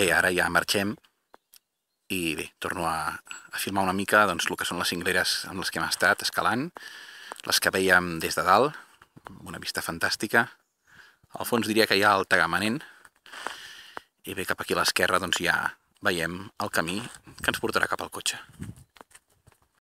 Bé, ara ja marxem i bé, torno a, a filmar una mica doncs, el que són les cingleres amb les que hem estat escalant, les que veiem des de dalt, amb una vista fantàstica. Al fons diria que hi ha el Tagamanent, i bé, cap aquí a l'esquerra doncs, ja veiem el camí que ens portarà cap al cotxe.